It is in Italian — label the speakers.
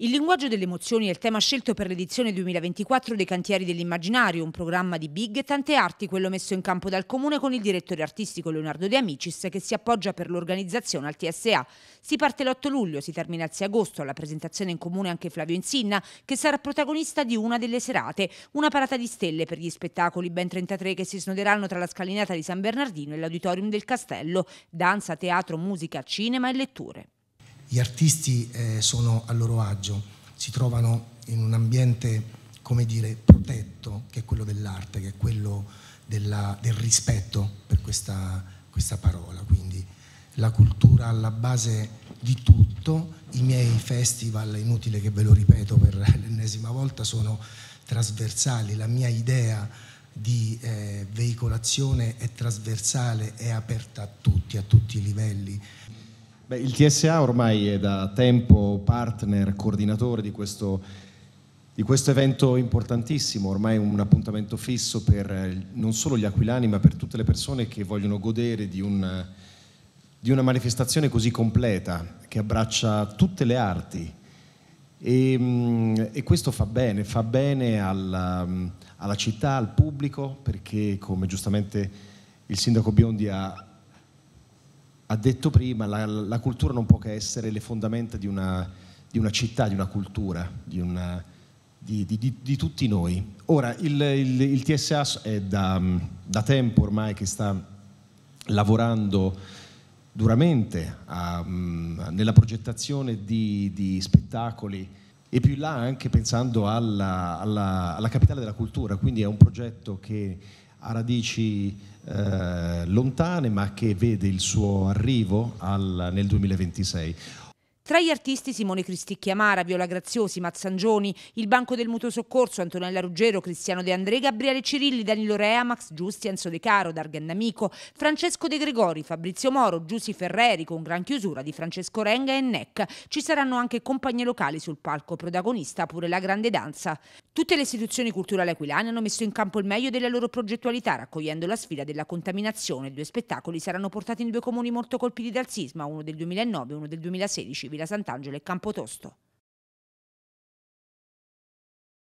Speaker 1: Il linguaggio delle emozioni è il tema scelto per l'edizione 2024 dei Cantieri dell'Immaginario, un programma di Big e tante arti, quello messo in campo dal Comune con il direttore artistico Leonardo De Amicis che si appoggia per l'organizzazione al TSA. Si parte l'8 luglio, si termina il 6 agosto, alla presentazione in comune anche Flavio Insinna che sarà protagonista di una delle serate, una parata di stelle per gli spettacoli, ben 33 che si snoderanno tra la scalinata di San Bernardino e l'auditorium del Castello, danza, teatro, musica, cinema e letture.
Speaker 2: Gli artisti eh, sono a loro agio, si trovano in un ambiente come dire, protetto, che è quello dell'arte, che è quello della, del rispetto per questa, questa parola. Quindi la cultura alla base di tutto, i miei festival, inutile che ve lo ripeto per l'ennesima volta, sono trasversali, la mia idea di eh, veicolazione è trasversale, è aperta a tutti, a tutti i livelli.
Speaker 3: Beh, il TSA ormai è da tempo partner, coordinatore di questo, di questo, evento importantissimo, ormai un appuntamento fisso per eh, non solo gli aquilani ma per tutte le persone che vogliono godere di, un, di una manifestazione così completa che abbraccia tutte le arti. E, mm, e questo fa bene, fa bene alla, mm, alla città, al pubblico, perché come giustamente il sindaco Biondi ha ha detto prima, la, la, cultura non può che essere le fondamenta di una, di una città, di una cultura, di, una, di, di tutti noi. Ora, il, il, il TSA è da, da, tempo ormai che sta lavorando duramente a, nella progettazione di, spettacoli e più in là anche pensando alla, alla, alla capitale della cultura, quindi è un progetto che ha radici eh, lontane ma che vede il suo arrivo al, nel 2026.
Speaker 1: Tra gli artisti Simone Cristicchi Amara, Viola Graziosi, Mazzangioni, Il Banco del Mutuo Soccorso, Antonella Ruggero, Cristiano De André, Gabriele Cirilli, Danilo Rea, Max Giusti, Enzo De Caro, Dargen D'Amico, Francesco De Gregori, Fabrizio Moro, Giussi Ferreri con gran chiusura di Francesco Renga e Neck. Ci saranno anche compagnie locali sul palco, protagonista pure la grande danza. Tutte le istituzioni culturali aquilane hanno messo in campo il meglio della loro progettualità raccogliendo la sfida della contaminazione. Due spettacoli saranno portati in due comuni molto colpiti dal sisma, uno del 2009 e uno del 2016. Villa Sant'Angelo e Campotosto.